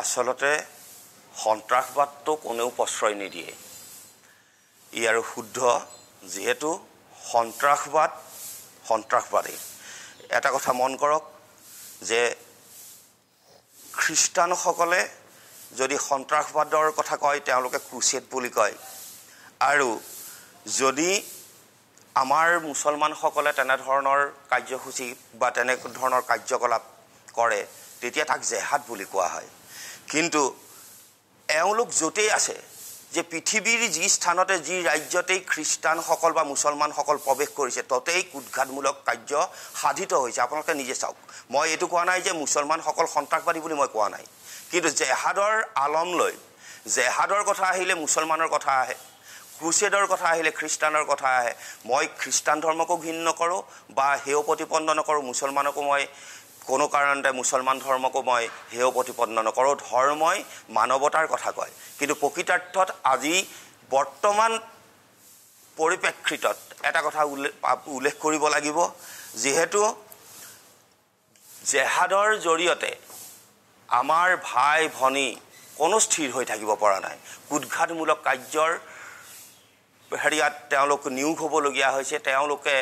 আচলতে সন্ত্ৰাসবাদটো কোনেও প্ৰশ্ৰয় নিদিয়ে ই আৰু শুদ্ধ যিহেতু সন্ত্ৰাসবাদ সন্ত্ৰাসবাদেই এটা কথা মন কৰক যে খ্ৰীষ্টানসকলে যদি সন্ত্ৰাসবাদৰ কথা কয় তেওঁলোকে ক্ৰুচেট বুলি কয় আৰু যদি আমাৰ মুছলমানসকলে তেনেধৰণৰ কাৰ্যসূচী বা তেনেধৰণৰ কাৰ্যকলাপ কৰে তেতিয়া তাক জেহাদ বুলি কোৱা হয় কিন্তু এওঁলোক য'তেই আছে যে পৃথিৱীৰ যি স্থানতে যি ৰাজ্যতেই খ্ৰীষ্টানসকল বা মুছলমানসকল প্ৰৱেশ কৰিছে ততেই কুটঘাতমূলক কাৰ্য সাধিত হৈছে আপোনালোকে নিজে চাওক মই এইটো কোৱা নাই যে মুছলমানসকল সন্ত্ৰাসবাদী বুলি মই কোৱা নাই কিন্তু জেহাদৰ আলম লৈ জেহাদৰ কথা আহিলে মুছলমানৰ কথা আহে ক্ৰুচেডৰ কথা আহিলে খ্ৰীষ্টানৰ কথা আহে মই খ্ৰীষ্টান ধৰ্মকো ঘিন নকৰোঁ বা সেও প্ৰতিপন্ন নকৰোঁ মুছলমানকো মই কোনো কাৰণতে মুছলমান ধৰ্মকো মই সেয়েও প্ৰতিপন্ন নকৰোঁ ধৰ্মই মানৱতাৰ কথা কয় কিন্তু প্ৰকৃতাৰ্থত আজি বৰ্তমান পৰিপ্ৰেক্ষিতত এটা কথা উল্লেখ উল্লেখ কৰিব লাগিব যিহেতু জেহাদৰ জৰিয়তে আমাৰ ভাই ভনী কোনো স্থিৰ হৈ থাকিব পৰা নাই কুটঘাতমূলক কাৰ্যৰ হেৰিয়াত তেওঁলোক নিয়োগ হ'বলগীয়া হৈছে তেওঁলোকে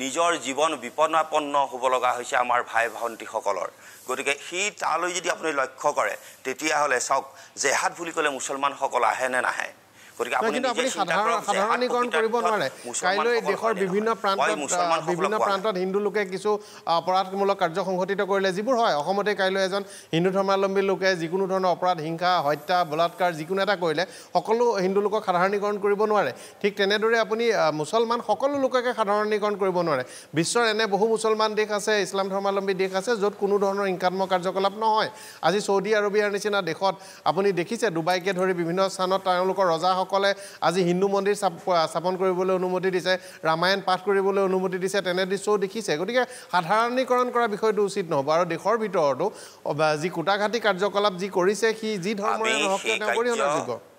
নিজৰ জীৱন বিপন্নাপন্ন হ'ব লগা হৈছে আমাৰ ভাই ভণ্টিসকলৰ গতিকে সি তালৈ যদি আপুনি লক্ষ্য কৰে তেতিয়াহ'লে চাওক জেহাদ বুলি ক'লে মুছলমানসকল আহে নে নাহে সাধাৰণীকৰণ কৰিব নোৱাৰে কাইলৈ দেশৰ বিভিন্ন প্ৰান্তত বিভিন্ন প্ৰান্তত হিন্দু লোকে কিছু অপৰাধমূলক কাৰ্য সংঘটিত কৰিলে যিবোৰ হয় অসমতে কাইলৈ এজন হিন্দু ধৰ্মাৱলম্বী লোকে যিকোনো ধৰণৰ অপৰাধ হিংসা হত্যা বলাৎকাৰ যিকোনো এটা কৰিলে সকলো হিন্দু লোকক সাধাৰণীকৰণ কৰিব নোৱাৰে ঠিক তেনেদৰে আপুনি মুছলমান সকলো লোককে সাধাৰণীকৰণ কৰিব নোৱাৰে বিশ্বৰ এনে বহু মুছলমান দেশ আছে ইছলাম ধৰ্মাৱলম্বী দেশ আছে য'ত কোনো ধৰণৰ হিংসাত্মক কাৰ্যকলাপ নহয় আজি চৌদি আৰবিয়াৰ নিচিনা দেশত আপুনি দেখিছে ডুবাইকে ধৰি বিভিন্ন স্থানত তেওঁলোকৰ ৰজাসকল সকলে আজি হিন্দু মন্দিৰ স্থাপন কৰিবলৈ অনুমতি দিছে ৰামায়ণ পাঠ কৰিবলৈ অনুমতি দিছে তেনে দৃশ্যও দেখিছে গতিকে সাধাৰণীকৰণ কৰা বিষয়টো উচিত নহ'ব আৰু দেশৰ ভিতৰতো যি কোটাঘাটী কাৰ্যকলাপ যি কৰিছে সি যি ধৰ্মৰে নহওক তেওঁ কৰি অনাযোগ্য